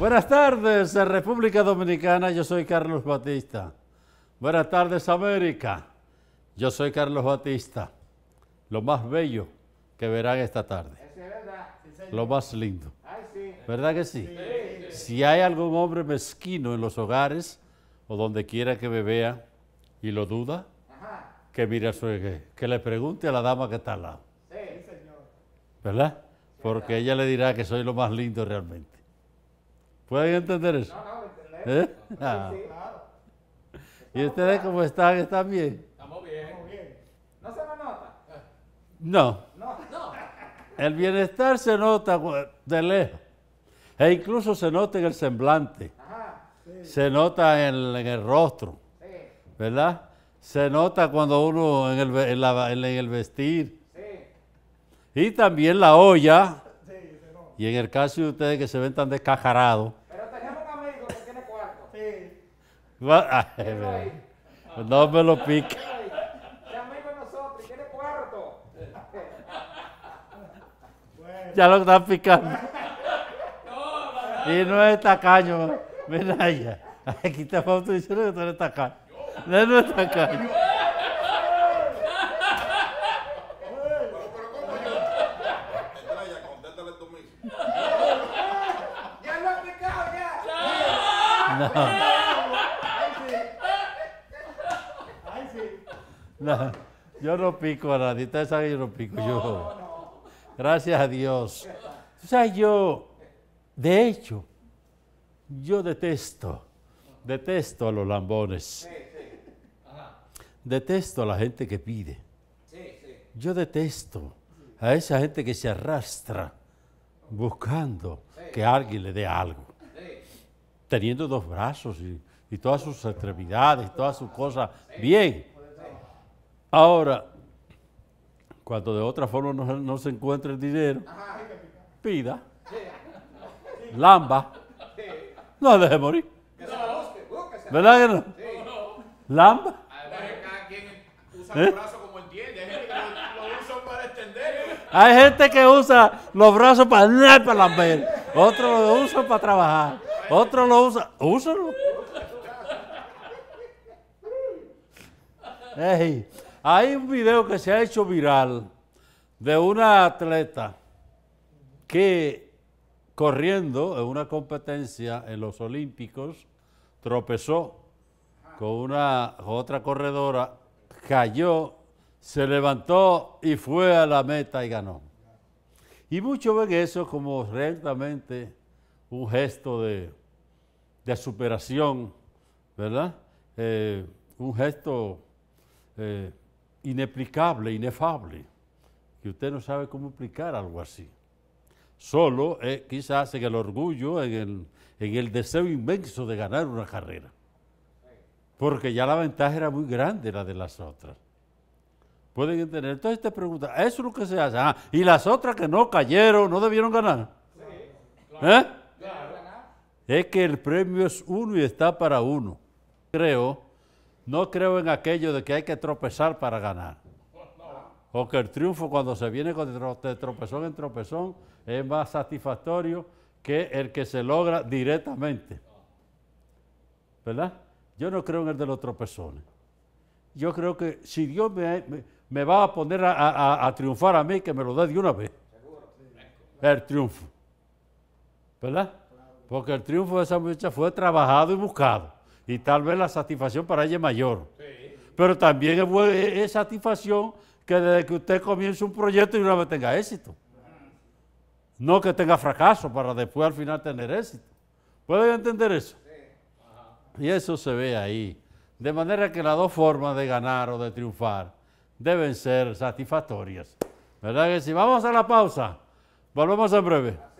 Buenas tardes, eh, República Dominicana. Yo soy Carlos Batista. Buenas tardes, América. Yo soy Carlos Batista. Lo más bello que verán esta tarde. Lo más lindo. ¿Verdad que sí? Si hay algún hombre mezquino en los hogares o donde quiera que me vea y lo duda, que mire a su que le pregunte a la dama que está al lado. ¿Verdad? Porque ella le dirá que soy lo más lindo realmente. ¿Pueden entender eso? No, no, ¿Eh? ah. ¿Y ustedes cómo están? ¿Están bien? Estamos bien. ¿No se nos nota? No. No, El bienestar se nota de lejos. E incluso se nota en el semblante. Se nota en el, rostro. ¿Verdad? Se nota cuando uno en el, en el vestir. Y también la olla. Y en el caso de ustedes que se ven tan descajarados, No me lo pica. Ya me con nosotros, tiene cuarto. Ya lo está picando. Y no es tacaño, Menaya. Aquí te vamos a no está esto no es tacaño. No es Ya No, no. No, yo no pico a nadie, ustedes saben yo no pico. yo. Gracias a Dios. O sea, yo, de hecho, yo detesto, detesto a los lambones. Sí, sí. Detesto a la gente que pide. yo detesto a esa gente que se arrastra buscando que alguien le dé algo. Teniendo dos brazos y, y todas sus extremidades, todas sus cosas bien. Ahora, cuando de otra forma no, se encuentra el dinero, pida, lamba, no deje morir. Uh, ¿Verdad que no? Lamba. Hay gente que usa los brazos para andar para lamber, otros lo usan para trabajar, otros los usan, úsalo. Hey. Hay un video que se ha hecho viral de una atleta que corriendo en una competencia en los Olímpicos tropezó con una otra corredora, cayó, se levantó y fue a la meta y ganó. Y muchos ven eso como realmente un gesto de, superación, ¿verdad? Eh, un gesto eh, inexplicable, inefable, que usted no sabe cómo explicar algo así. Solo eh, quizás en el orgullo, en el, deseo inmenso de ganar una carrera. Porque ya la ventaja era muy grande la de las otras. Pueden entender. Entonces te pregunta, eso es lo que se hace. Ah, y las otras que no cayeron, no debieron ganar. Sí, ¿Eh? Es que el premio es uno y está para uno. Creo no creo en aquello de que hay que tropezar para ganar. O que el triunfo cuando se viene de tropezón en tropezón es más satisfactorio que el que se logra directamente. ¿Verdad? Yo no creo en el de los tropezones. Yo creo que si Dios me, va a poner a, a, triunfar a mí, que me lo dé de una vez. El triunfo. ¿Verdad? Porque el triunfo de esa muchacha fue trabajado y buscado. Y tal vez la satisfacción para ella es mayor. Pero también es, satisfacción que desde que usted comience un proyecto y una vez tenga éxito. No que tenga fracaso para después al final tener éxito. ¿Pueden entender eso? Y eso se ve ahí. De manera que las dos formas de ganar o de triunfar deben ser satisfactorias. ¿Verdad que si Vamos a la pausa. Volvemos en breve.